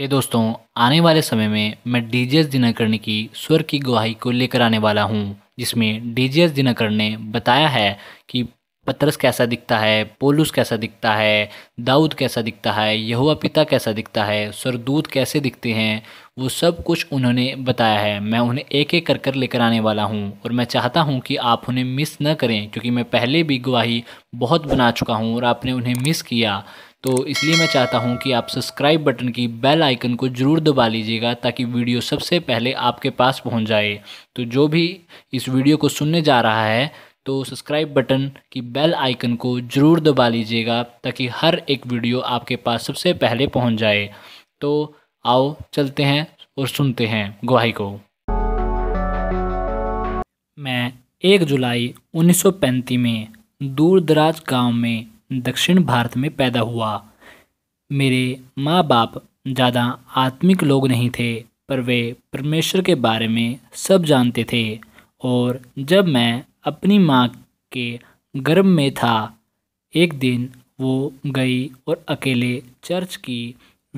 हे दोस्तों आने वाले समय में मैं डी जी एस दिनाकरण की स्वर की गवाही को लेकर आने वाला हूँ जिसमें डी जी एस दिनाकरण ने बताया है कि पतरस कैसा दिखता है पोलूस कैसा दिखता है दाऊद कैसा दिखता है यहुआ पिता कैसा दिखता है सरदूत कैसे दिखते हैं वो सब कुछ उन्होंने बताया है मैं उन्हें एक एक कर कर लेकर आने वाला हूँ और मैं चाहता हूँ कि आप उन्हें मिस न करें क्योंकि मैं पहले भी गवाही बहुत बना चुका हूँ और आपने उन्हें मिस किया तो इसलिए मैं चाहता हूँ कि आप सब्सक्राइब बटन की बेल आइकन को ज़रूर दबा लीजिएगा ताकि वीडियो सबसे पहले आपके पास पहुँच जाए तो जो भी इस वीडियो को सुनने जा रहा है तो सब्सक्राइब बटन की बेल आइकन को ज़रूर दबा लीजिएगा ताकि हर एक वीडियो आपके पास सबसे पहले पहुँच जाए तो आओ चलते हैं और सुनते हैं गुवाही को मैं एक जुलाई 1935 में दूर दराज गांव में दक्षिण भारत में पैदा हुआ मेरे माँ बाप ज़्यादा आत्मिक लोग नहीं थे पर वे परमेश्वर के बारे में सब जानते थे और जब मैं अपनी माँ के गर्भ में था एक दिन वो गई और अकेले चर्च की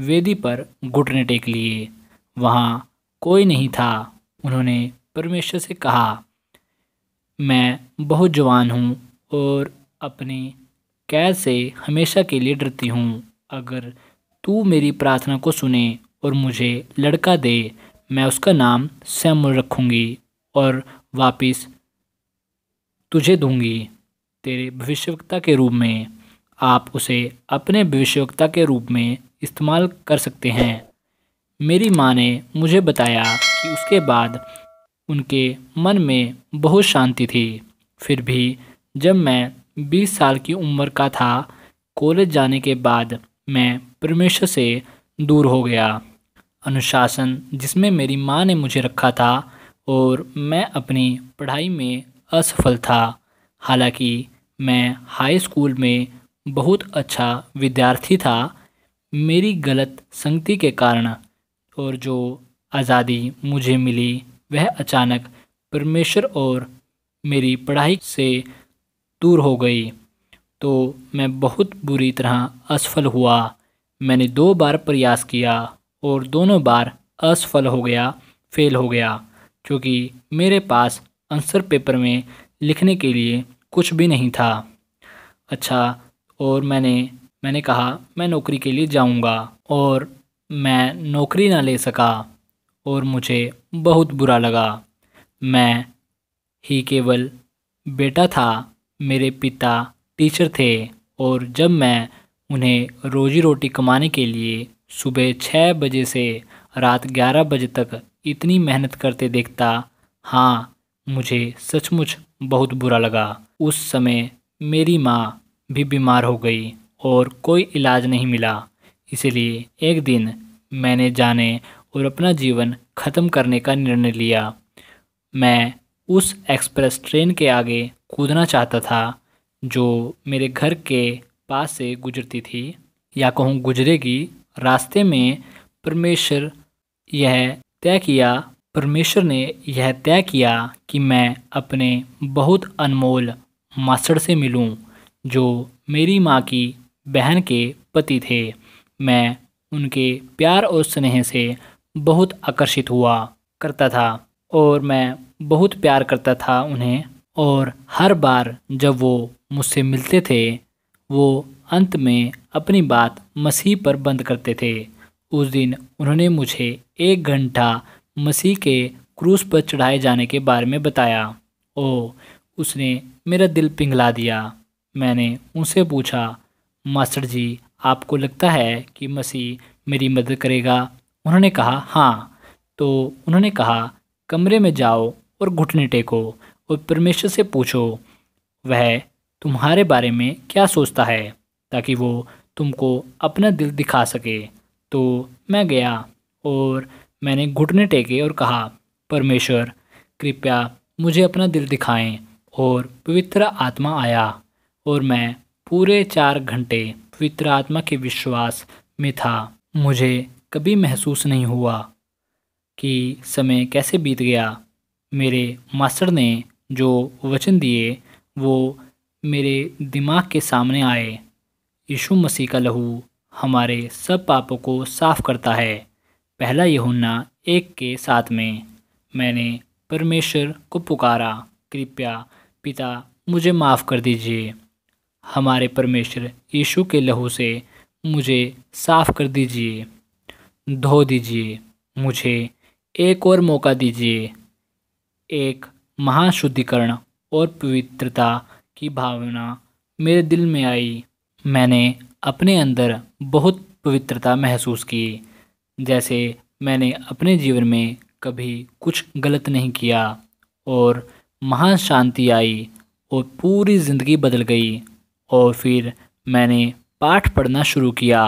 वेदी पर घुटने टेक लिए वहाँ कोई नहीं था उन्होंने परमेश्वर से कहा मैं बहुत जवान हूँ और अपनी कैद से हमेशा के लिए डरती हूँ अगर तू मेरी प्रार्थना को सुने और मुझे लड़का दे मैं उसका नाम सैमुअल रखूँगी और वापस तुझे दूंगी तेरे भविष्यवक्ता के रूप में आप उसे अपने भविष्यवक्ता के रूप में इस्तेमाल कर सकते हैं मेरी माँ ने मुझे बताया कि उसके बाद उनके मन में बहुत शांति थी फिर भी जब मैं बीस साल की उम्र का था कॉलेज जाने के बाद मैं परमेश्वर से दूर हो गया अनुशासन जिसमें मेरी माँ ने मुझे रखा था और मैं अपनी पढ़ाई में असफल था हालांकि मैं हाई स्कूल में बहुत अच्छा विद्यार्थी था मेरी गलत संगति के कारण और जो आज़ादी मुझे मिली वह अचानक परमेश्वर और मेरी पढ़ाई से दूर हो गई तो मैं बहुत बुरी तरह असफल हुआ मैंने दो बार प्रयास किया और दोनों बार असफल हो गया फेल हो गया क्योंकि मेरे पास आंसर पेपर में लिखने के लिए कुछ भी नहीं था अच्छा और मैंने मैंने कहा मैं नौकरी के लिए जाऊंगा और मैं नौकरी ना ले सका और मुझे बहुत बुरा लगा मैं ही केवल बेटा था मेरे पिता टीचर थे और जब मैं उन्हें रोजी रोटी कमाने के लिए सुबह छः बजे से रात ग्यारह बजे तक इतनी मेहनत करते देखता हाँ मुझे सचमुच बहुत बुरा लगा उस समय मेरी माँ भी बीमार हो गई और कोई इलाज नहीं मिला इसलिए एक दिन मैंने जाने और अपना जीवन ख़त्म करने का निर्णय लिया मैं उस एक्सप्रेस ट्रेन के आगे कूदना चाहता था जो मेरे घर के पास से गुजरती थी या कहूँ गुजरेगी रास्ते में परमेश्वर यह तय किया परमेश्वर ने यह तय किया कि मैं अपने बहुत अनमोल मास्टर से मिलूं जो मेरी माँ की बहन के पति थे मैं उनके प्यार और स्नेह से बहुत आकर्षित हुआ करता था और मैं बहुत प्यार करता था उन्हें और हर बार जब वो मुझसे मिलते थे वो अंत में अपनी बात मसीह पर बंद करते थे उस दिन उन्होंने मुझे एक घंटा मसीह के क्रूस पर चढ़ाए जाने के बारे में बताया ओ उसने मेरा दिल पिघला दिया मैंने उनसे पूछा मास्टर जी आपको लगता है कि मसीह मेरी मदद करेगा उन्होंने कहा हाँ तो उन्होंने कहा कमरे में जाओ और घुटने टेको और परमेश्वर से पूछो वह तुम्हारे बारे में क्या सोचता है ताकि वो तुमको अपना दिल दिखा सके तो मैं गया और मैंने घुटने टेके और कहा परमेश्वर कृपया मुझे अपना दिल दिखाएं और पवित्र आत्मा आया और मैं पूरे चार घंटे पवित्र आत्मा के विश्वास में था मुझे कभी महसूस नहीं हुआ कि समय कैसे बीत गया मेरे मास्टर ने जो वचन दिए वो मेरे दिमाग के सामने आए यीशु मसीह का लहू हमारे सब पापों को साफ़ करता है पहला यहुन्ना एक के साथ में मैंने परमेश्वर को पुकारा कृपया पिता मुझे माफ़ कर दीजिए हमारे परमेश्वर यीशु के लहू से मुझे साफ़ कर दीजिए धो दीजिए मुझे एक और मौका दीजिए एक महाशुद्धिकरण और पवित्रता की भावना मेरे दिल में आई मैंने अपने अंदर बहुत पवित्रता महसूस की जैसे मैंने अपने जीवन में कभी कुछ गलत नहीं किया और महान शांति आई और पूरी ज़िंदगी बदल गई और फिर मैंने पाठ पढ़ना शुरू किया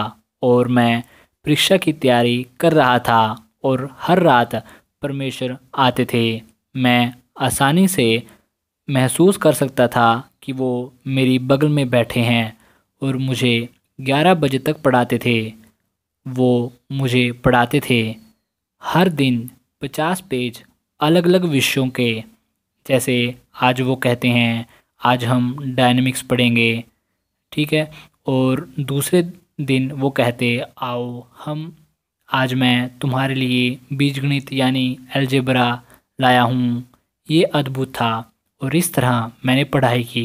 और मैं परीक्षा की तैयारी कर रहा था और हर रात परमेश्वर आते थे मैं आसानी से महसूस कर सकता था कि वो मेरी बगल में बैठे हैं और मुझे ग्यारह बजे तक पढ़ाते थे वो मुझे पढ़ाते थे हर दिन पचास पेज अलग अलग विषयों के जैसे आज वो कहते हैं आज हम डायनेमिक्स पढ़ेंगे ठीक है और दूसरे दिन वो कहते आओ हम आज मैं तुम्हारे लिए बीजगणित यानी एल्जेब्रा लाया हूँ ये अद्भुत था और इस तरह मैंने पढ़ाई की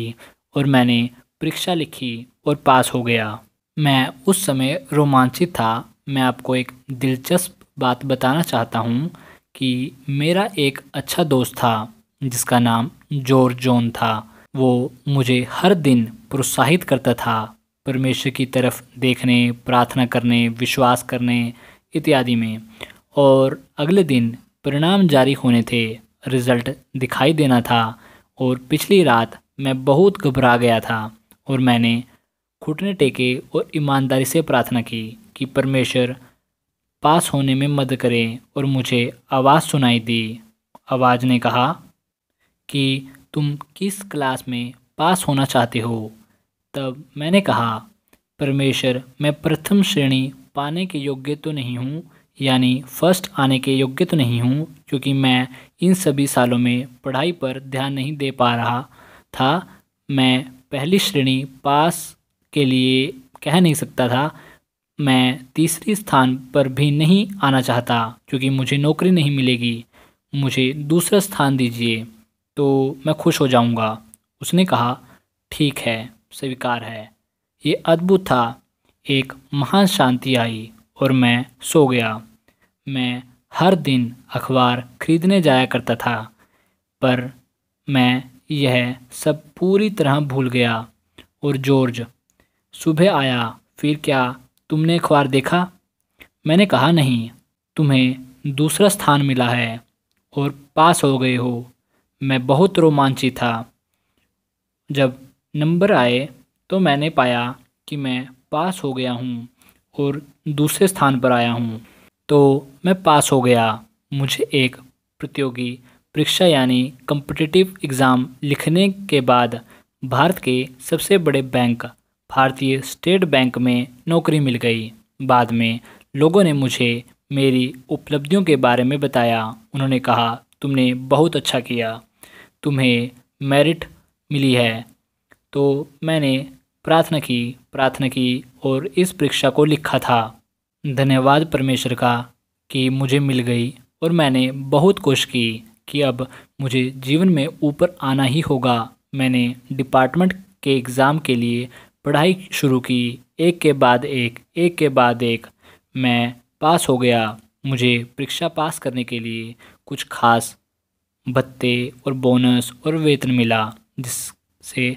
और मैंने परीक्षा लिखी और पास हो गया मैं उस समय रोमांचित था मैं आपको एक दिलचस्प बात बताना चाहता हूँ कि मेरा एक अच्छा दोस्त था जिसका नाम जोर जॉन था वो मुझे हर दिन प्रोत्साहित करता था परमेश्वर की तरफ देखने प्रार्थना करने विश्वास करने इत्यादि में और अगले दिन परिणाम जारी होने थे रिज़ल्ट दिखाई देना था और पिछली रात मैं बहुत घबरा गया था और मैंने घुटने टेके और ईमानदारी से प्रार्थना की कि परमेश्वर पास होने में मदद करे और मुझे आवाज़ सुनाई दी आवाज़ ने कहा कि तुम किस क्लास में पास होना चाहते हो तब मैंने कहा परमेश्वर मैं प्रथम श्रेणी पाने के योग्य तो नहीं हूँ यानी फर्स्ट आने के योग्य तो नहीं हूँ क्योंकि मैं इन सभी सालों में पढ़ाई पर ध्यान नहीं दे पा रहा था मैं पहली श्रेणी पास के लिए कह नहीं सकता था मैं तीसरी स्थान पर भी नहीं आना चाहता क्योंकि मुझे नौकरी नहीं मिलेगी मुझे दूसरा स्थान दीजिए तो मैं खुश हो जाऊंगा उसने कहा ठीक है स्वीकार है ये अद्भुत था एक महान शांति आई और मैं सो गया मैं हर दिन अखबार खरीदने जाया करता था पर मैं यह सब पूरी तरह भूल गया और जॉर्ज सुबह आया फिर क्या तुमने अखबार देखा मैंने कहा नहीं तुम्हें दूसरा स्थान मिला है और पास हो गए हो मैं बहुत रोमांचित था जब नंबर आए तो मैंने पाया कि मैं पास हो गया हूँ और दूसरे स्थान पर आया हूँ तो मैं पास हो गया मुझे एक प्रतियोगी परीक्षा यानी कम्पिटिटिव एग्ज़ाम लिखने के बाद भारत के सबसे बड़े बैंक भारतीय स्टेट बैंक में नौकरी मिल गई बाद में लोगों ने मुझे मेरी उपलब्धियों के बारे में बताया उन्होंने कहा तुमने बहुत अच्छा किया तुम्हें मेरिट मिली है तो मैंने प्रार्थना की प्रार्थना की और इस परीक्षा को लिखा था धन्यवाद परमेश्वर का कि मुझे मिल गई और मैंने बहुत कोशिश की कि अब मुझे जीवन में ऊपर आना ही होगा मैंने डिपार्टमेंट के एग्ज़ाम के लिए पढ़ाई शुरू की एक के बाद एक एक के बाद एक मैं पास हो गया मुझे परीक्षा पास करने के लिए कुछ खास भत्ते और बोनस और वेतन मिला जिससे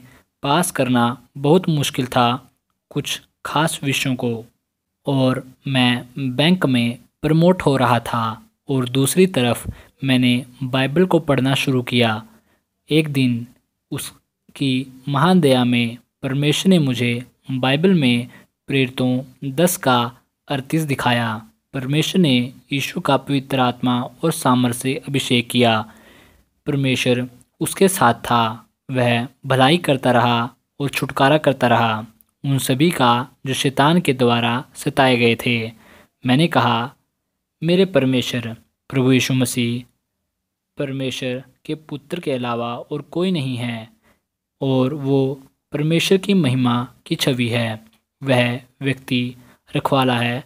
पास करना बहुत मुश्किल था कुछ खास विषयों को और मैं बैंक में प्रमोट हो रहा था और दूसरी तरफ मैंने बाइबल को पढ़ना शुरू किया एक दिन उसकी महान दया में परमेश्वर ने मुझे बाइबल में प्रेरितों दस का अड़तीस दिखाया परमेश्वर ने यीशु का पवित्र आत्मा और सामर से अभिषेक किया परमेश्वर उसके साथ था वह भलाई करता रहा और छुटकारा करता रहा उन सभी का जो शैतान के द्वारा सताए गए थे मैंने कहा मेरे परमेश्वर प्रभु यीशु मसीह परमेश्वर के पुत्र के अलावा और कोई नहीं है और वो परमेश्वर की महिमा की छवि है वह व्यक्ति रखवाला है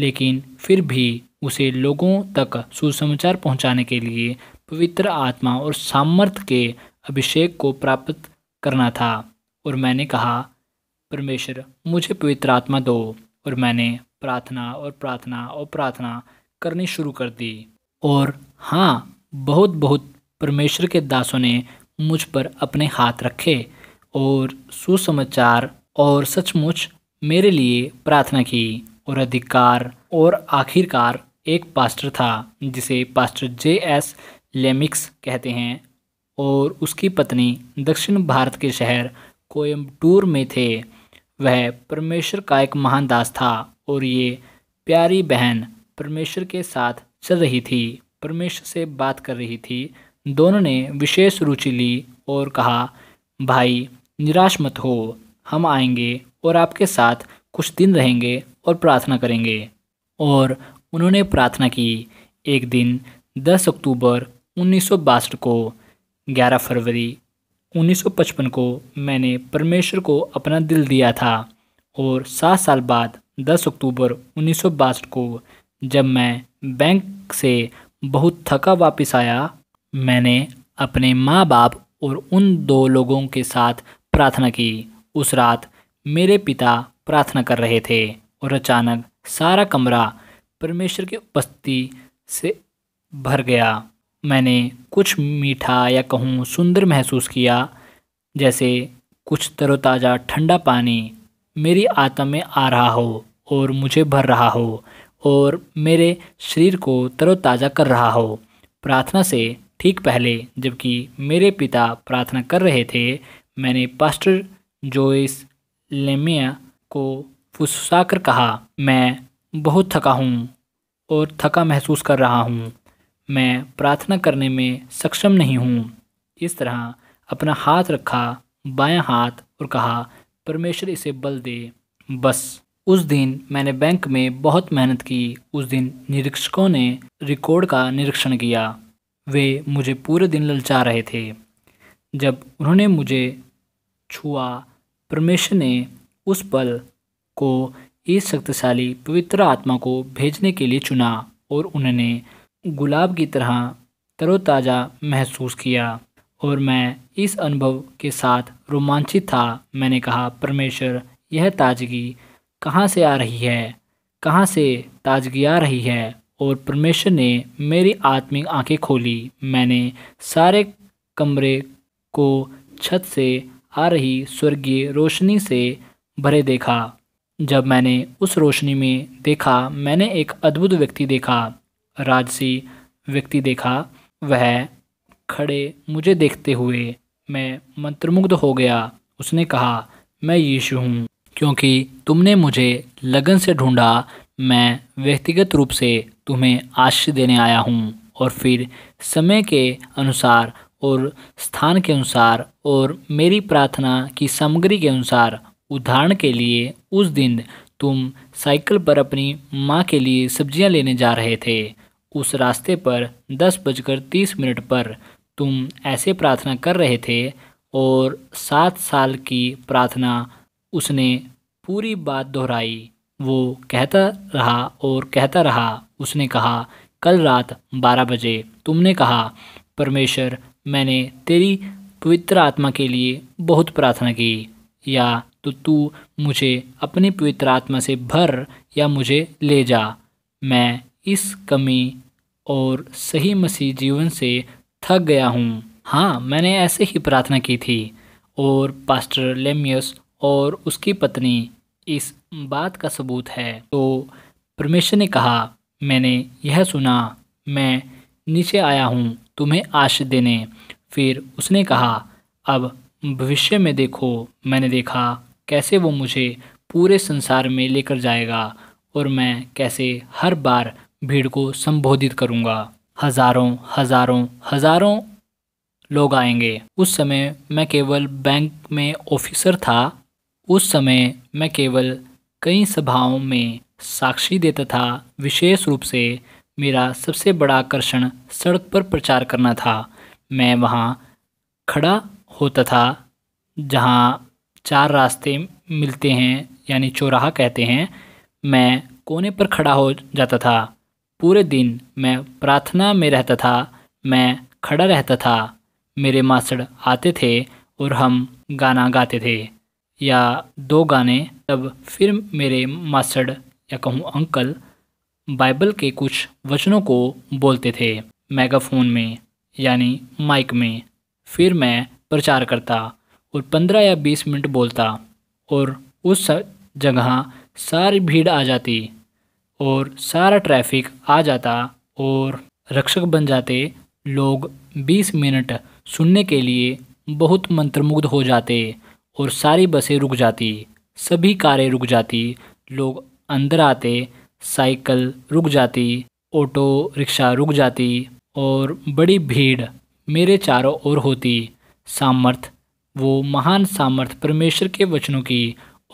लेकिन फिर भी उसे लोगों तक सुसमाचार पहुंचाने के लिए पवित्र आत्मा और सामर्थ्य के अभिषेक को प्राप्त करना था और मैंने कहा परमेश्वर मुझे पवित्र आत्मा दो और मैंने प्रार्थना और प्रार्थना और प्रार्थना करनी शुरू कर दी और हाँ बहुत बहुत परमेश्वर के दासों ने मुझ पर अपने हाथ रखे और सुसमाचार और सचमुच मेरे लिए प्रार्थना की और अधिकार और आखिरकार एक पास्टर था जिसे पास्टर जे एस लेमिक्स कहते हैं और उसकी पत्नी दक्षिण भारत के शहर कोयम्बटूर में थे वह परमेश्वर का एक महान दास था और ये प्यारी बहन परमेश्वर के साथ चल रही थी परमेश्वर से बात कर रही थी दोनों ने विशेष रुचि ली और कहा भाई निराश मत हो हम आएंगे और आपके साथ कुछ दिन रहेंगे और प्रार्थना करेंगे और उन्होंने प्रार्थना की एक दिन 10 अक्टूबर उन्नीस को 11 फरवरी 1955 को मैंने परमेश्वर को अपना दिल दिया था और सात साल बाद 10 अक्टूबर उन्नीस को जब मैं बैंक से बहुत थका वापस आया मैंने अपने माँ बाप और उन दो लोगों के साथ प्रार्थना की उस रात मेरे पिता प्रार्थना कर रहे थे और अचानक सारा कमरा परमेश्वर की उपस्थिति से भर गया मैंने कुछ मीठा या कहूँ सुंदर महसूस किया जैसे कुछ तरोताज़ा ठंडा पानी मेरी आत्मा में आ रहा हो और मुझे भर रहा हो और मेरे शरीर को तरोताज़ा कर रहा हो प्रार्थना से ठीक पहले जबकि मेरे पिता प्रार्थना कर रहे थे मैंने पास्टर जोइस लेमिया को फुसफुसाकर कहा मैं बहुत थका हूँ और थका महसूस कर रहा हूँ मैं प्रार्थना करने में सक्षम नहीं हूँ इस तरह अपना हाथ रखा बाया हाथ और कहा परमेश्वर इसे बल दे बस उस दिन मैंने बैंक में बहुत मेहनत की उस दिन निरीक्षकों ने रिकॉर्ड का निरीक्षण किया वे मुझे पूरे दिन ललचा रहे थे जब उन्होंने मुझे छुआ परमेश्वर ने उस पल को इस शक्तिशाली पवित्र आत्मा को भेजने के लिए चुना और उन्होंने गुलाब की तरह तरोताज़ा महसूस किया और मैं इस अनुभव के साथ रोमांचित था मैंने कहा परमेश्वर यह ताजगी कहाँ से आ रही है कहाँ से ताजगी आ रही है और परमेश्वर ने मेरी आत्मिक आंखें खोली मैंने सारे कमरे को छत से आ रही स्वर्गीय रोशनी से भरे देखा जब मैंने उस रोशनी में देखा मैंने एक अद्भुत व्यक्ति देखा राजसी व्यक्ति देखा वह खड़े मुझे देखते हुए मैं मंत्रमुग्ध हो गया उसने कहा मैं यीशु हूँ क्योंकि तुमने मुझे लगन से ढूंढा मैं व्यक्तिगत रूप से तुम्हें आश्रय देने आया हूँ और फिर समय के अनुसार और स्थान के अनुसार और मेरी प्रार्थना की सामग्री के अनुसार उदाहरण के लिए उस दिन तुम साइकिल पर अपनी माँ के लिए सब्जियाँ लेने जा रहे थे उस रास्ते पर दस बजकर तीस मिनट पर तुम ऐसे प्रार्थना कर रहे थे और सात साल की प्रार्थना उसने पूरी बात दोहराई वो कहता रहा और कहता रहा उसने कहा कल रात बारह बजे तुमने कहा परमेश्वर मैंने तेरी पवित्र आत्मा के लिए बहुत प्रार्थना की या तो तू मुझे अपनी पवित्र आत्मा से भर या मुझे ले जा मैं इस कमी और सही मसीह जीवन से थक गया हूँ हाँ मैंने ऐसे ही प्रार्थना की थी और पास्टर लेमियस और उसकी पत्नी इस बात का सबूत है तो परमेश्वर ने कहा मैंने यह सुना मैं नीचे आया हूँ तुम्हें आश देने फिर उसने कहा अब भविष्य में देखो मैंने देखा कैसे वो मुझे पूरे संसार में लेकर जाएगा और मैं कैसे हर बार भीड़ को संबोधित करूँगा हज़ारों हज़ारों हज़ारों लोग आएंगे उस समय मैं केवल बैंक में ऑफिसर था उस समय मैं केवल कई सभाओं में साक्षी देता था विशेष रूप से मेरा सबसे बड़ा आकर्षण सड़क पर प्रचार करना था मैं वहाँ खड़ा होता था जहाँ चार रास्ते मिलते हैं यानी चौराहा कहते हैं मैं कोने पर खड़ा हो जाता था पूरे दिन मैं प्रार्थना में रहता था मैं खड़ा रहता था मेरे मास्टर आते थे और हम गाना गाते थे या दो गाने तब फिर मेरे मास्टर या कहूँ अंकल बाइबल के कुछ वचनों को बोलते थे मेगाफोन में यानी माइक में फिर मैं प्रचार करता और पंद्रह या बीस मिनट बोलता और उस जगह सारी भीड़ आ जाती और सारा ट्रैफिक आ जाता और रक्षक बन जाते लोग 20 मिनट सुनने के लिए बहुत मंत्रमुग्ध हो जाते और सारी बसें रुक जाती सभी कारें रुक जाती लोग अंदर आते साइकिल रुक जाती ऑटो रिक्शा रुक जाती और बड़ी भीड़ मेरे चारों ओर होती सामर्थ वो महान सामर्थ परमेश्वर के वचनों की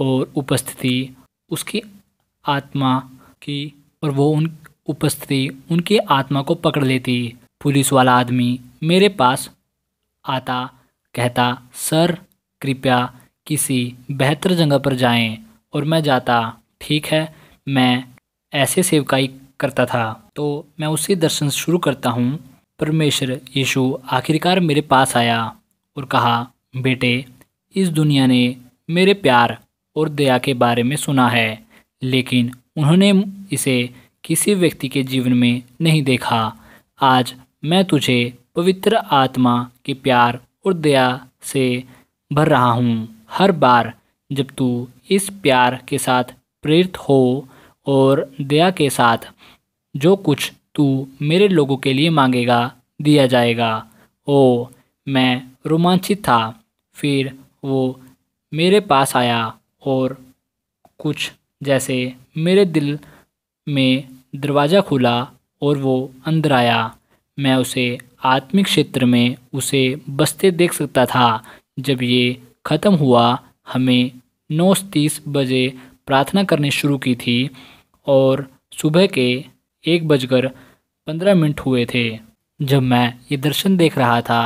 और उपस्थिति उसकी आत्मा कि और वो उन उपस्थिति उनकी आत्मा को पकड़ लेती पुलिस वाला आदमी मेरे पास आता कहता सर कृपया किसी बेहतर जगह पर जाएं और मैं जाता ठीक है मैं ऐसे सेवकाई करता था तो मैं उसी दर्शन शुरू करता हूँ परमेश्वर यीशु आखिरकार मेरे पास आया और कहा बेटे इस दुनिया ने मेरे प्यार और दया के बारे में सुना है लेकिन उन्होंने इसे किसी व्यक्ति के जीवन में नहीं देखा आज मैं तुझे पवित्र आत्मा के प्यार और दया से भर रहा हूँ हर बार जब तू इस प्यार के साथ प्रेरित हो और दया के साथ जो कुछ तू मेरे लोगों के लिए मांगेगा दिया जाएगा ओ मैं रोमांचित था फिर वो मेरे पास आया और कुछ जैसे मेरे दिल में दरवाज़ा खुला और वो अंदर आया मैं उसे आत्मिक क्षेत्र में उसे बसते देख सकता था जब ये ख़त्म हुआ हमें नौ तीस बजे प्रार्थना करनी शुरू की थी और सुबह के एक बजकर पंद्रह मिनट हुए थे जब मैं ये दर्शन देख रहा था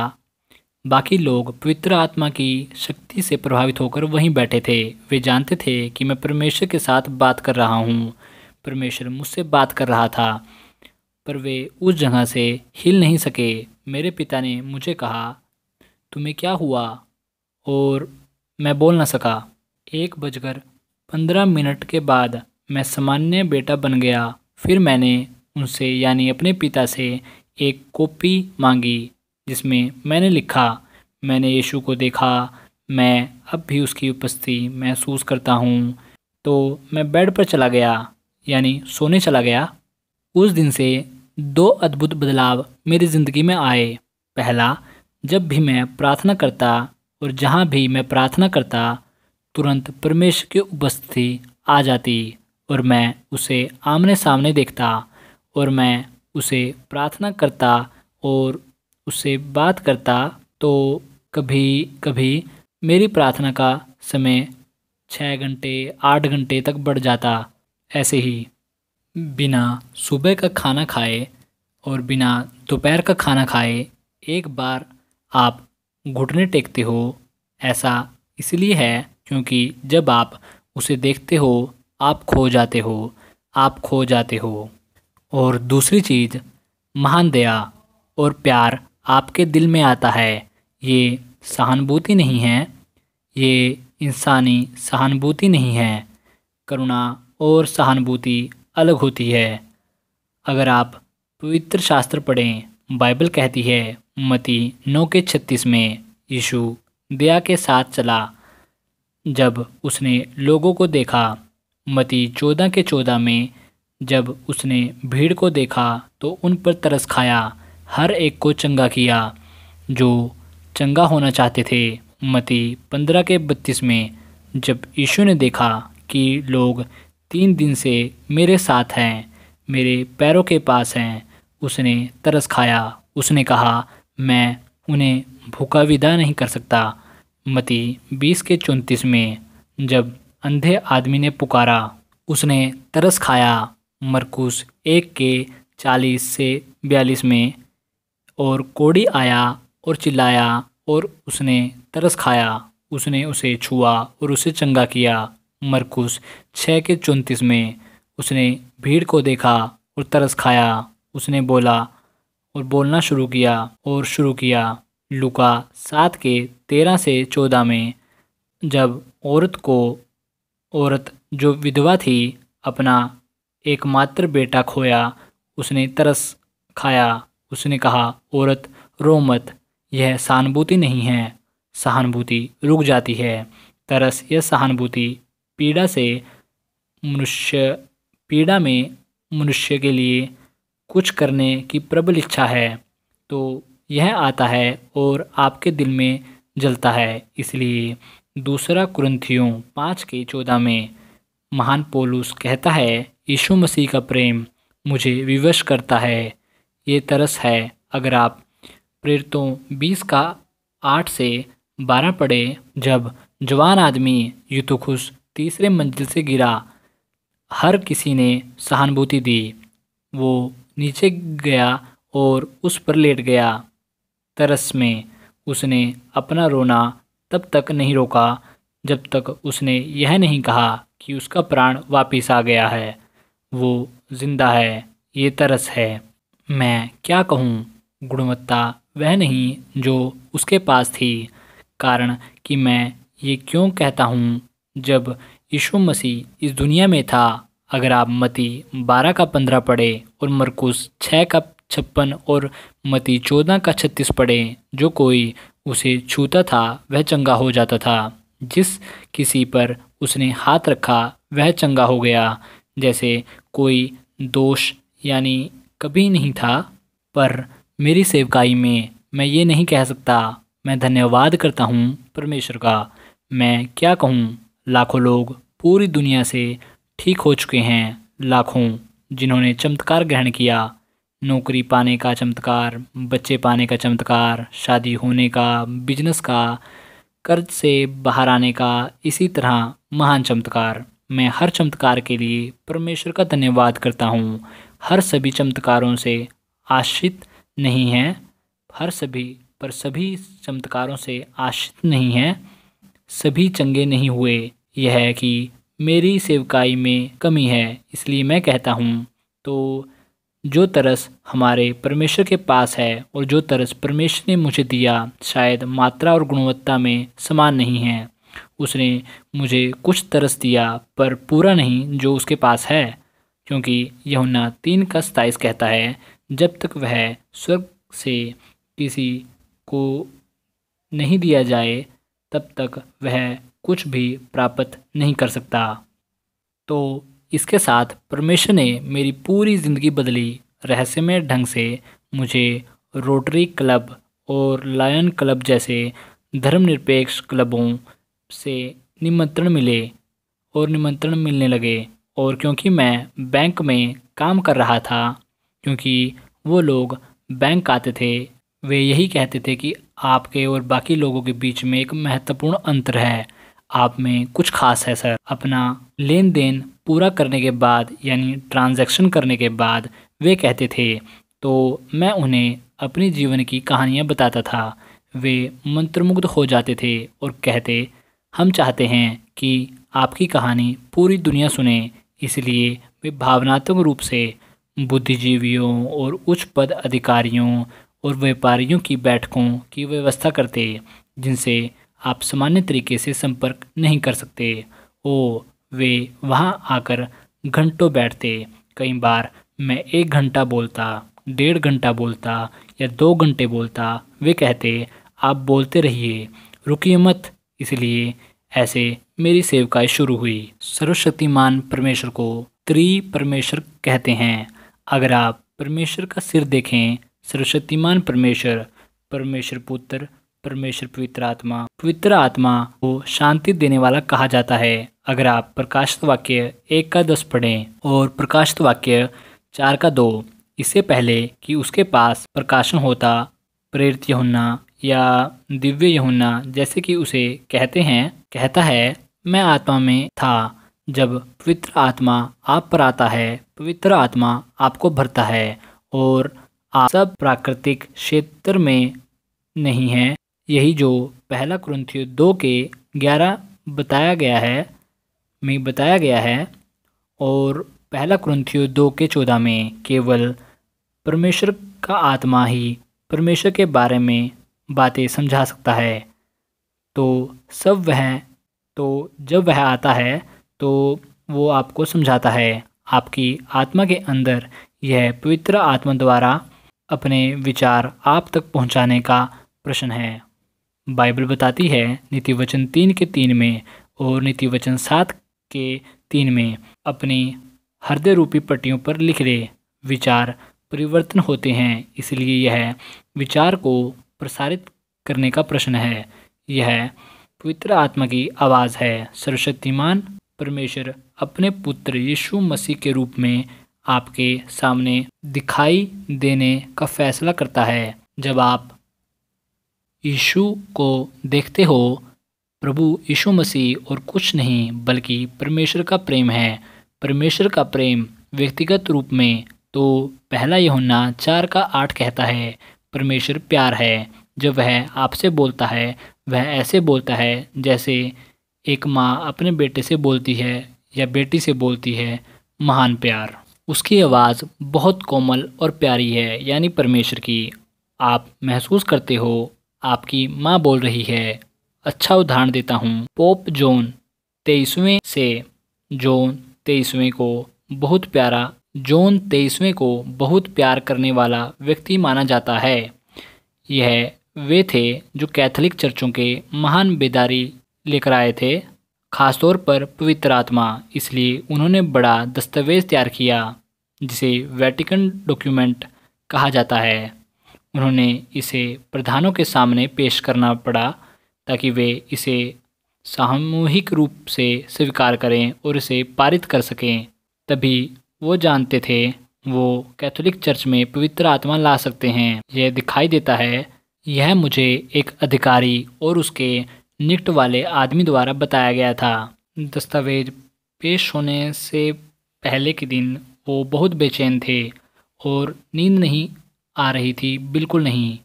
बाकी लोग पवित्र आत्मा की शक्ति से प्रभावित होकर वहीं बैठे थे वे जानते थे कि मैं परमेश्वर के साथ बात कर रहा हूँ परमेश्वर मुझसे बात कर रहा था पर वे उस जगह से हिल नहीं सके मेरे पिता ने मुझे कहा तुम्हें क्या हुआ और मैं बोल ना सका एक बजकर पंद्रह मिनट के बाद मैं सामान्य बेटा बन गया फिर मैंने उनसे यानी अपने पिता से एक कॉपी मांगी जिसमें मैंने लिखा मैंने यीशु को देखा मैं अब भी उसकी उपस्थिति महसूस करता हूँ तो मैं बेड पर चला गया यानी सोने चला गया उस दिन से दो अद्भुत बदलाव मेरी ज़िंदगी में आए पहला जब भी मैं प्रार्थना करता और जहाँ भी मैं प्रार्थना करता तुरंत परमेश्वर की उपस्थिति आ जाती और मैं उसे आमने सामने देखता और मैं उसे प्रार्थना करता और उससे बात करता तो कभी कभी मेरी प्रार्थना का समय छः घंटे आठ घंटे तक बढ़ जाता ऐसे ही बिना सुबह का खाना खाए और बिना दोपहर का खाना खाए एक बार आप घुटने टेकते हो ऐसा इसलिए है क्योंकि जब आप उसे देखते हो आप खो जाते हो आप खो जाते हो और दूसरी चीज़ महान दया और प्यार आपके दिल में आता है ये सहानुभूति नहीं है ये इंसानी सहानुभूति नहीं है करुणा और सहानुभूति अलग होती है अगर आप पवित्र शास्त्र पढ़ें बाइबल कहती है मती नौ के छत्तीस में यीशु दया के साथ चला जब उसने लोगों को देखा मती चौदह के चौदह में जब उसने भीड़ को देखा तो उन पर तरस खाया हर एक को चंगा किया जो चंगा होना चाहते थे मती पंद्रह के बत्तीस में जब यीशु ने देखा कि लोग तीन दिन से मेरे साथ हैं मेरे पैरों के पास हैं उसने तरस खाया उसने कहा मैं उन्हें भूखा विदा नहीं कर सकता मती बीस के चौंतीस में जब अंधे आदमी ने पुकारा उसने तरस खाया मरकुस एक के चालीस से बयालीस में और कोड़ी आया और चिल्लाया और उसने तरस खाया उसने उसे छुआ और उसे चंगा किया मरकुस छः के चौंतीस में उसने भीड़ को देखा और तरस खाया उसने बोला और बोलना शुरू किया और शुरू किया लुका सात के तेरह से चौदह में जब औरत को औरत जो विधवा थी अपना एकमात्र बेटा खोया उसने तरस खाया उसने कहा औरत रो मत यह सहानुभूति नहीं है सहानुभूति रुक जाती है तरस यह सहानुभूति पीड़ा से मनुष्य पीड़ा में मनुष्य के लिए कुछ करने की प्रबल इच्छा है तो यह आता है और आपके दिल में जलता है इसलिए दूसरा कुरंथियों पाँच के चौदह में महान पोलूस कहता है यीशु मसीह का प्रेम मुझे विवश करता है ये तरस है अगर आप प्रेरितों बीस का आठ से बारह पड़े जब जवान आदमी युतुखुश तीसरे मंजिल से गिरा हर किसी ने सहानुभूति दी वो नीचे गया और उस पर लेट गया तरस में उसने अपना रोना तब तक नहीं रोका जब तक उसने यह नहीं कहा कि उसका प्राण वापस आ गया है वो जिंदा है ये तरस है मैं क्या कहूँ गुणवत्ता वह नहीं जो उसके पास थी कारण कि मैं ये क्यों कहता हूँ जब यीशु मसीह इस दुनिया में था अगर आप मती बारह का पंद्रह पढ़े और मरकुस छः का छप्पन और मती चौदह का छत्तीस पढ़े जो कोई उसे छूता था वह चंगा हो जाता था जिस किसी पर उसने हाथ रखा वह चंगा हो गया जैसे कोई दोष यानी कभी नहीं था पर मेरी सेवकाई में मैं ये नहीं कह सकता मैं धन्यवाद करता हूँ परमेश्वर का मैं क्या कहूँ लाखों लोग पूरी दुनिया से ठीक हो चुके हैं लाखों जिन्होंने चमत्कार ग्रहण किया नौकरी पाने का चमत्कार बच्चे पाने का चमत्कार शादी होने का बिजनेस का कर्ज से बाहर आने का इसी तरह महान चमत्कार मैं हर चमत्कार के लिए परमेश्वर का धन्यवाद करता हूँ हर सभी चमत्कारों से आश्रित नहीं है हर सभी पर सभी चमत्कारों से आश्रित नहीं है सभी चंगे नहीं हुए यह है कि मेरी सेवकाई में कमी है इसलिए मैं कहता हूँ तो जो तरस हमारे परमेश्वर के पास है और जो तरस परमेश्वर ने मुझे दिया शायद मात्रा और गुणवत्ता में समान नहीं है उसने मुझे कुछ तरस दिया पर पूरा नहीं जो उसके पास है क्योंकि यहुना तीन का सताइस कहता है जब तक वह स्वर्ग से किसी को नहीं दिया जाए तब तक वह कुछ भी प्राप्त नहीं कर सकता तो इसके साथ परमेश्वर ने मेरी पूरी ज़िंदगी बदली रहस्यमय ढंग से मुझे रोटरी क्लब और लायन क्लब जैसे धर्मनिरपेक्ष क्लबों से निमंत्रण मिले और निमंत्रण मिलने लगे और क्योंकि मैं बैंक में काम कर रहा था क्योंकि वो लोग बैंक आते थे वे यही कहते थे कि आपके और बाकी लोगों के बीच में एक महत्वपूर्ण अंतर है आप में कुछ खास है सर अपना लेन देन पूरा करने के बाद यानी ट्रांजैक्शन करने के बाद वे कहते थे तो मैं उन्हें अपने जीवन की कहानियाँ बताता था वे मंत्रमुग्ध हो जाते थे और कहते हम चाहते हैं कि आपकी कहानी पूरी दुनिया सुने इसलिए वे भावनात्मक रूप से बुद्धिजीवियों और उच्च पद अधिकारियों और व्यापारियों की बैठकों की व्यवस्था करते जिनसे आप सामान्य तरीके से संपर्क नहीं कर सकते ओ वे वहाँ आकर घंटों बैठते कई बार मैं एक घंटा बोलता डेढ़ घंटा बोलता या दो घंटे बोलता वे कहते आप बोलते रहिए रुकिए मत इसलिए ऐसे मेरी सेवकाएँ शुरू हुई सर्वशक्तिमान परमेश्वर को त्रि परमेश्वर कहते हैं अगर आप परमेश्वर का सिर देखें सर्वशक्तिमान परमेश्वर परमेश्वर पुत्र परमेश्वर पवित्र आत्मा पवित्र आत्मा को शांति देने वाला कहा जाता है अगर आप प्रकाशित वाक्य एक का दस पढ़ें और प्रकाशित वाक्य चार का दो इससे पहले कि उसके पास प्रकाशन होता प्रेरित यहुन्ना या दिव्य यहुन्ना जैसे कि उसे कहते हैं कहता है मैं आत्मा में था जब पवित्र आत्मा आप पर आता है पवित्र आत्मा आपको भरता है और आप सब प्राकृतिक क्षेत्र में नहीं है यही जो पहला क्रंथियो दो के ग्यारह बताया गया है में बताया गया है और पहला क्रंथियो दो के चौदह में केवल परमेश्वर का आत्मा ही परमेश्वर के बारे में बातें समझा सकता है तो सब वह तो जब वह आता है तो वो आपको समझाता है आपकी आत्मा के अंदर यह पवित्र आत्मा द्वारा अपने विचार आप तक पहुंचाने का प्रश्न है बाइबल बताती है नीति वचन तीन के तीन में और नीति वचन सात के तीन में अपनी हृदय रूपी पट्टियों पर लिख ले विचार परिवर्तन होते हैं इसलिए यह विचार को प्रसारित करने का प्रश्न है यह पवित्र आत्मा की आवाज़ है सर्वशक्तिमान परमेश्वर अपने पुत्र यीशु मसीह के रूप में आपके सामने दिखाई देने का फैसला करता है जब आप यीशु को देखते हो प्रभु यीशु मसीह और कुछ नहीं बल्कि परमेश्वर का प्रेम है परमेश्वर का प्रेम व्यक्तिगत रूप में तो पहला यहुना चार का आठ कहता है परमेश्वर प्यार है जब वह आपसे बोलता है वह ऐसे बोलता है जैसे एक माँ अपने बेटे से बोलती है या बेटी से बोलती है महान प्यार उसकी आवाज़ बहुत कोमल और प्यारी है यानी परमेश्वर की आप महसूस करते हो आपकी माँ बोल रही है अच्छा उदाहरण देता हूँ पोप जोन तेईसवें से जोन तेईसवें को बहुत प्यारा जोन तेईसवें को बहुत प्यार करने वाला व्यक्ति माना जाता है यह वे थे जो कैथोलिक चर्चों के महान बेदारी लेकर आए थे खासतौर पर पवित्र आत्मा इसलिए उन्होंने बड़ा दस्तावेज तैयार किया जिसे वैटिकन डॉक्यूमेंट कहा जाता है उन्होंने इसे प्रधानों के सामने पेश करना पड़ा ताकि वे इसे सामूहिक रूप से स्वीकार करें और इसे पारित कर सकें तभी वो जानते थे वो कैथोलिक चर्च में पवित्र आत्मा ला सकते हैं यह दिखाई देता है यह मुझे एक अधिकारी और उसके निकट वाले आदमी द्वारा बताया गया था दस्तावेज पेश होने से पहले के दिन वो बहुत बेचैन थे और नींद नहीं आ रही थी बिल्कुल नहीं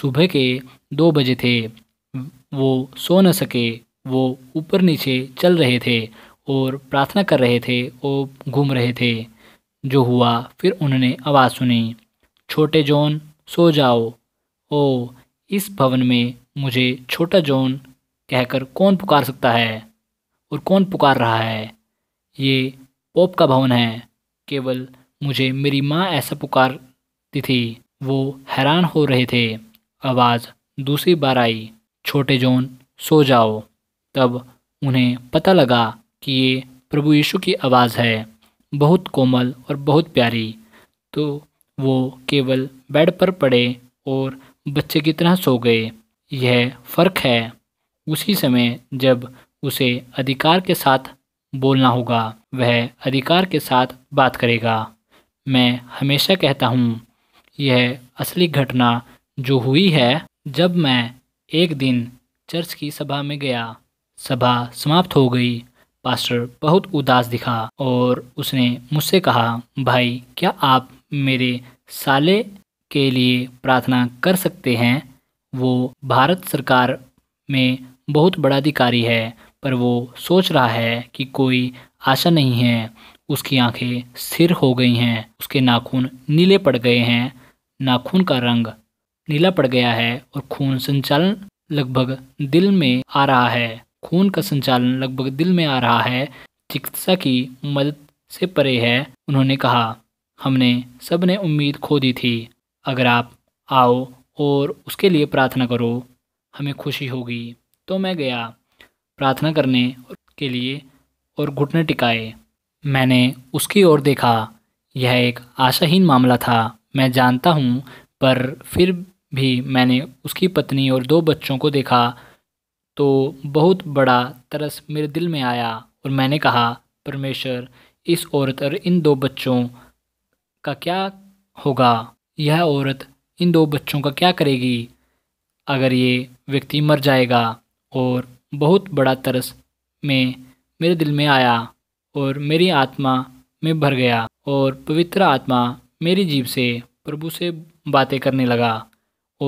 सुबह के दो बजे थे वो सो न सके वो ऊपर नीचे चल रहे थे और प्रार्थना कर रहे थे और घूम रहे थे जो हुआ फिर उन्होंने आवाज़ सुनी छोटे जॉन सो जाओ ओ इस भवन में मुझे छोटा जॉन कहकर कौन पुकार सकता है और कौन पुकार रहा है ये पोप का भवन है केवल मुझे मेरी माँ ऐसा पुकारती थी वो हैरान हो रहे थे आवाज़ दूसरी बार आई छोटे जॉन सो जाओ तब उन्हें पता लगा कि ये प्रभु यीशु की आवाज़ है बहुत कोमल और बहुत प्यारी तो वो केवल बेड पर पड़े और बच्चे की तरह सो गए यह फ़र्क है उसी समय जब उसे अधिकार के साथ बोलना होगा वह अधिकार के साथ बात करेगा मैं हमेशा कहता हूँ यह असली घटना जो हुई है जब मैं एक दिन चर्च की सभा में गया सभा समाप्त हो गई पास्टर बहुत उदास दिखा और उसने मुझसे कहा भाई क्या आप मेरे साले के लिए प्रार्थना कर सकते हैं वो भारत सरकार में बहुत बड़ा अधिकारी है पर वो सोच रहा है कि कोई आशा नहीं है उसकी आंखें स्थिर हो गई हैं उसके नाखून नीले पड़ गए हैं नाखून का रंग नीला पड़ गया है और खून संचालन लगभग दिल में आ रहा है खून का संचालन लगभग दिल में आ रहा है चिकित्सा की मदद से परे है उन्होंने कहा हमने सब ने उम्मीद खो दी थी अगर आप आओ और उसके लिए प्रार्थना करो हमें खुशी होगी तो मैं गया प्रार्थना करने के लिए और घुटने टिकाए मैंने उसकी ओर देखा यह एक आशाहीन मामला था मैं जानता हूँ पर फिर भी मैंने उसकी पत्नी और दो बच्चों को देखा तो बहुत बड़ा तरस मेरे दिल में आया और मैंने कहा परमेश्वर इस औरत और इन दो बच्चों का क्या होगा यह औरत इन दो बच्चों का क्या करेगी अगर ये व्यक्ति मर जाएगा और बहुत बड़ा तरस में मेरे दिल में आया और मेरी आत्मा में भर गया और पवित्र आत्मा मेरी जीव से प्रभु से बातें करने लगा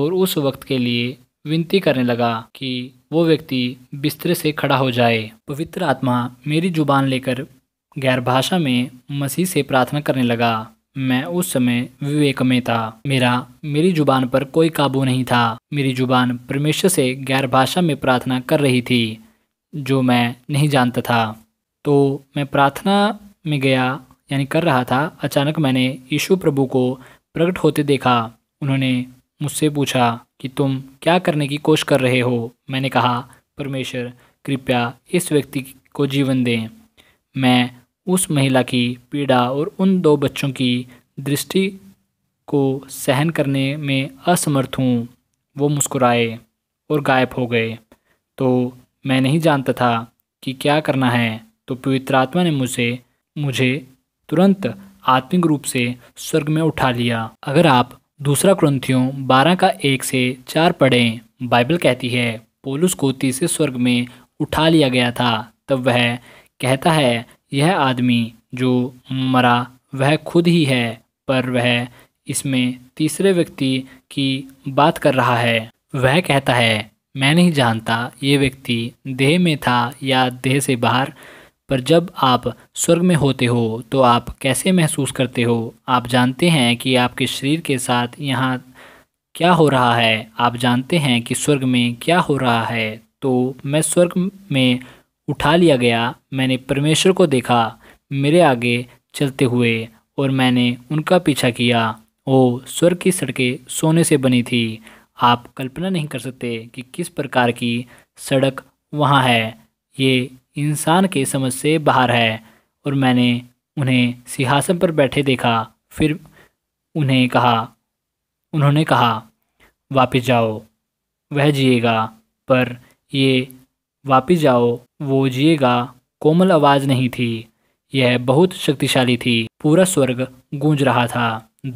और उस वक्त के लिए विनती करने लगा कि वो व्यक्ति बिस्तर से खड़ा हो जाए पवित्र आत्मा मेरी जुबान लेकर गैर भाषा में मसीह से प्रार्थना करने लगा मैं उस समय विवेक में था मेरा मेरी जुबान पर कोई काबू नहीं था मेरी जुबान परमेश्वर से गैर भाषा में प्रार्थना कर रही थी जो मैं नहीं जानता था तो मैं प्रार्थना में गया यानी कर रहा था अचानक मैंने यीशु प्रभु को प्रकट होते देखा उन्होंने मुझसे पूछा कि तुम क्या करने की कोशिश कर रहे हो मैंने कहा परमेश्वर कृपया इस व्यक्ति को जीवन दें मैं उस महिला की पीड़ा और उन दो बच्चों की दृष्टि को सहन करने में असमर्थ हूँ वो मुस्कुराए और गायब हो गए तो मैं नहीं जानता था कि क्या करना है तो पवित्र आत्मा ने मुझे मुझे तुरंत आत्मिक रूप से स्वर्ग में उठा लिया अगर आप दूसरा क्रंथियों बारह का एक से चार पढ़ें बाइबल कहती है पोलुस को तीसरे स्वर्ग में उठा लिया गया था तब वह कहता है यह आदमी जो मरा वह खुद ही है पर वह इसमें तीसरे व्यक्ति की बात कर रहा है वह कहता है मैं नहीं जानता ये व्यक्ति देह में था या देह से बाहर पर जब आप स्वर्ग में होते हो तो आप कैसे महसूस करते हो आप जानते हैं कि आपके शरीर के साथ यहाँ क्या हो रहा है आप जानते हैं कि स्वर्ग में क्या हो रहा है तो मैं स्वर्ग में उठा लिया गया मैंने परमेश्वर को देखा मेरे आगे चलते हुए और मैंने उनका पीछा किया ओ स्वर्ग की सड़कें सोने से बनी थी आप कल्पना नहीं कर सकते कि किस प्रकार की सड़क वहाँ है ये इंसान के समझ से बाहर है और मैंने उन्हें सिंहासन पर बैठे देखा फिर उन्हें कहा उन्होंने कहा वापस जाओ वह जिएगा पर ये वापिस जाओ वो जिएगा कोमल आवाज़ नहीं थी यह बहुत शक्तिशाली थी पूरा स्वर्ग गूंज रहा था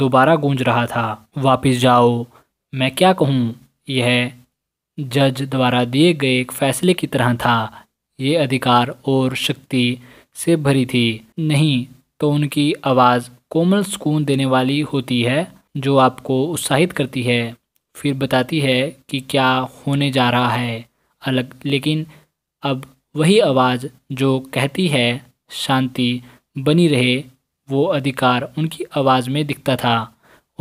दोबारा गूंज रहा था वापिस जाओ मैं क्या कहूँ यह जज द्वारा दिए गए एक फैसले की तरह था ये अधिकार और शक्ति से भरी थी नहीं तो उनकी आवाज़ कोमल सुकून देने वाली होती है जो आपको उत्साहित करती है फिर बताती है कि क्या होने जा रहा है अलग लेकिन अब वही आवाज़ जो कहती है शांति बनी रहे वो अधिकार उनकी आवाज़ में दिखता था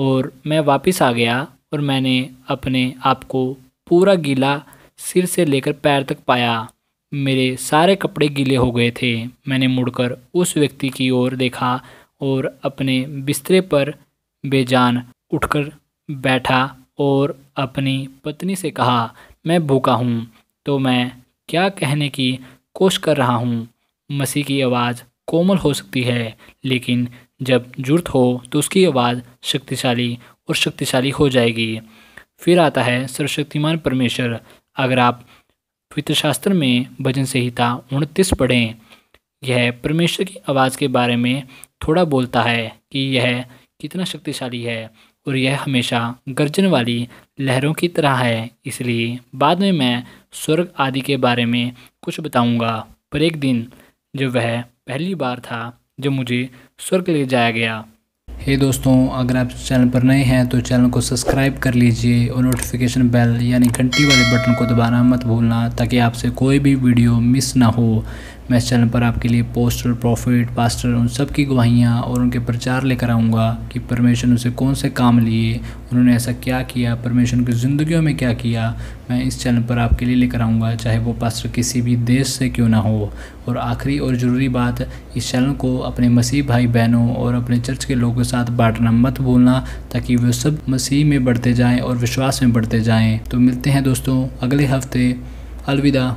और मैं वापस आ गया और मैंने अपने आप को पूरा गीला सिर से लेकर पैर तक पाया मेरे सारे कपड़े गीले हो गए थे मैंने मुड़कर उस व्यक्ति की ओर देखा और अपने बिस्तरे पर बेजान उठकर बैठा और अपनी पत्नी से कहा मैं भूखा हूँ तो मैं क्या कहने की कोशिश कर रहा हूँ मसीह की आवाज़ कोमल हो सकती है लेकिन जब जुर्त हो तो उसकी आवाज़ शक्तिशाली और शक्तिशाली हो जाएगी फिर आता है सर्वशक्तिमान परमेश्वर अगर आप पवित्रशास्त्र में भजन संहिता उनतीस पढ़ें यह परमेश्वर की आवाज़ के बारे में थोड़ा बोलता है कि यह कितना शक्तिशाली है और यह हमेशा गर्जन वाली लहरों की तरह है इसलिए बाद में मैं स्वर्ग आदि के बारे में कुछ बताऊंगा पर एक दिन जब वह पहली बार था जब मुझे स्वर्ग ले जाया गया हे hey दोस्तों अगर आप चैनल पर नए हैं तो चैनल को सब्सक्राइब कर लीजिए और नोटिफिकेशन बेल यानी घंटी वाले बटन को दबाना मत भूलना ताकि आपसे कोई भी वीडियो मिस ना हो मैं इस चैनल पर आपके लिए पोस्टर प्रॉफिट पास्टर उन सब की गवाहियाँ और उनके प्रचार लेकर आऊँगा कि परमेश्वर उनसे कौन से काम लिए उन्होंने ऐसा क्या किया परमेश्वर की ज़िंदगियों में क्या किया मैं इस चैनल पर आपके लिए लेकर आऊँगा चाहे वो पास्टर किसी भी देश से क्यों ना हो और आखिरी और ज़रूरी बात इस चैनल को अपने मसीह भाई बहनों और अपने चर्च के लोगों के साथ बांटना मत भूलना ताकि वे सब मसीह में बढ़ते जाएँ और विश्वास में बढ़ते जाएँ तो मिलते हैं दोस्तों अगले हफ्ते अलविदा